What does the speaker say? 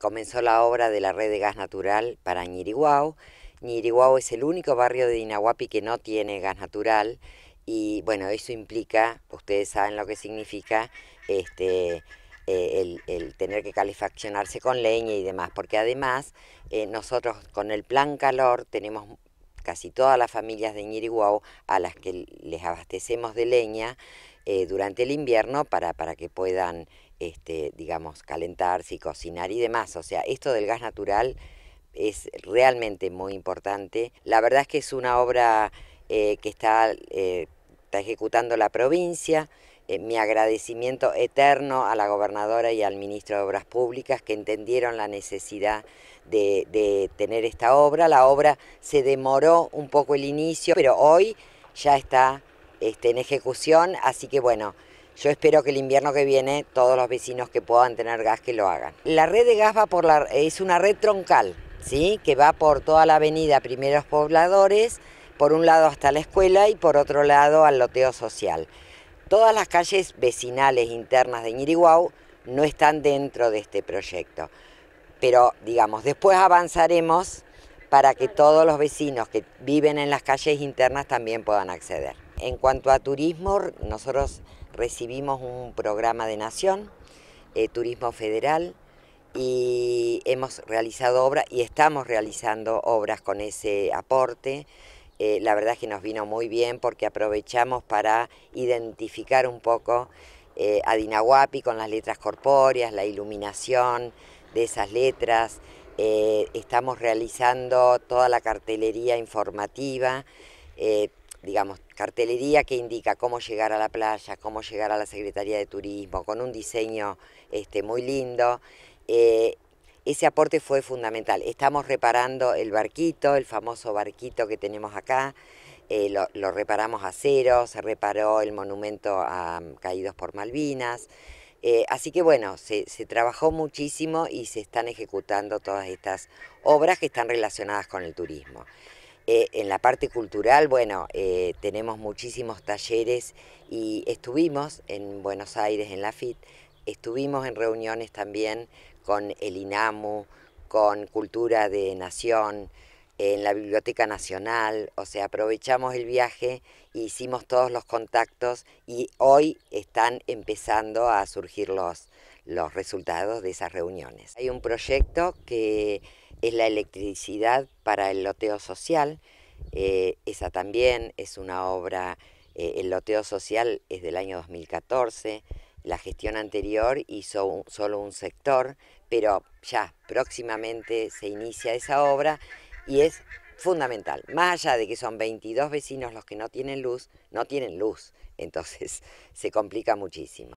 comenzó la obra de la red de gas natural para Ñiriguao. Ñiriguao es el único barrio de Inahuapi que no tiene gas natural y bueno, eso implica, ustedes saben lo que significa, este, eh, el, tener que calefaccionarse con leña y demás, porque además eh, nosotros con el plan calor tenemos casi todas las familias de Ñiriguao a las que les abastecemos de leña eh, durante el invierno para, para que puedan este, digamos, calentarse y cocinar y demás. O sea, esto del gas natural es realmente muy importante. La verdad es que es una obra eh, que está, eh, está, ejecutando la provincia. Eh, mi agradecimiento eterno a la gobernadora y al ministro de Obras Públicas que entendieron la necesidad de, tener esta obra. La obra se demoró un poco el inicio, pero hoy ya está este, en ejecución, así que bueno. Yo espero que el invierno que viene todos los vecinos que puedan tener gas que lo hagan. La red de gas va por la, es una red troncal, ¿sí? que va por toda la avenida Primeros Pobladores, por un lado hasta la escuela y por otro lado al loteo social. Todas las calles vecinales internas de Ñiriguau no están dentro de este proyecto. Pero, digamos, después avanzaremos para que todos los vecinos que viven en las calles internas también puedan acceder. En cuanto a turismo, nosotros recibimos un programa de Nación, eh, Turismo Federal, y hemos realizado obras y estamos realizando obras con ese aporte. Eh, la verdad es que nos vino muy bien porque aprovechamos para identificar un poco eh, a Dinahuapi con las letras corpóreas, la iluminación de esas letras. estamos realizando toda la cartelería informativa digamos, cartelería que indica cómo llegar a la playa, cómo llegar a la Secretaría de Turismo, con un diseño este, muy lindo. Eh, ese aporte fue fundamental. Estamos reparando el barquito, el famoso barquito que tenemos acá, eh, lo, reparamos a cero, se reparó el monumento a um, caídos por Malvinas. Eh, así que bueno, se trabajó muchísimo y se están ejecutando todas estas obras que están relacionadas con el turismo. Eh, en la parte cultural, bueno, eh, tenemos muchísimos talleres y estuvimos en Buenos Aires, en la FIT, estuvimos en reuniones también con el INAMU, con Cultura de Nación, en la Biblioteca Nacional, o sea, aprovechamos el viaje, hicimos todos los contactos y hoy están empezando a surgir los, los resultados de esas reuniones. Hay un proyecto que es la electricidad para el loteo social, eh, esa también es una obra, eh, el loteo social es del año 2014, la gestión anterior hizo solo un sector, pero ya próximamente se inicia esa obra y es fundamental, más allá de que son 22 vecinos los que no tienen luz, no tienen luz, entonces se complica muchísimo.